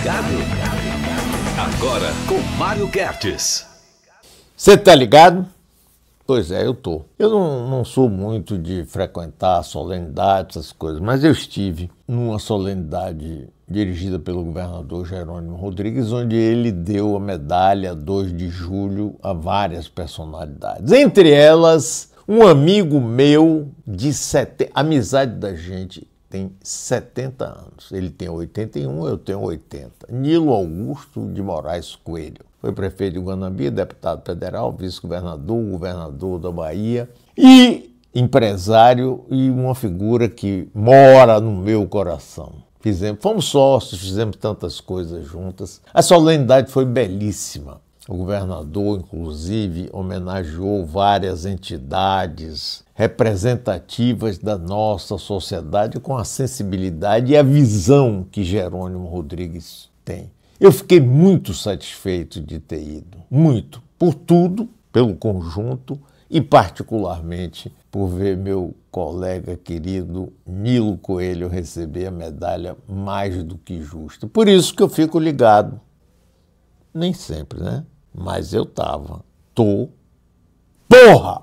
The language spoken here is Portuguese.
ligado? Agora com Mário Gertes. Você tá ligado? Pois é, eu tô. Eu não, não sou muito de frequentar solenidades, essas coisas, mas eu estive numa solenidade dirigida pelo governador Jerônimo Rodrigues, onde ele deu a medalha 2 de julho a várias personalidades. Entre elas, um amigo meu de sete... amizade da gente tem 70 anos. Ele tem 81, eu tenho 80. Nilo Augusto de Moraes Coelho. Foi prefeito de Guanambi, deputado federal, vice-governador, governador da Bahia e empresário e uma figura que mora no meu coração. Fizemos, fomos sócios, fizemos tantas coisas juntas. A solenidade foi belíssima. O governador, inclusive, homenageou várias entidades representativas da nossa sociedade com a sensibilidade e a visão que Jerônimo Rodrigues tem. Eu fiquei muito satisfeito de ter ido, muito, por tudo, pelo conjunto e, particularmente, por ver meu colega querido Nilo Coelho receber a medalha mais do que justa. Por isso que eu fico ligado nem sempre, né? Mas eu tava. Tô. Porra!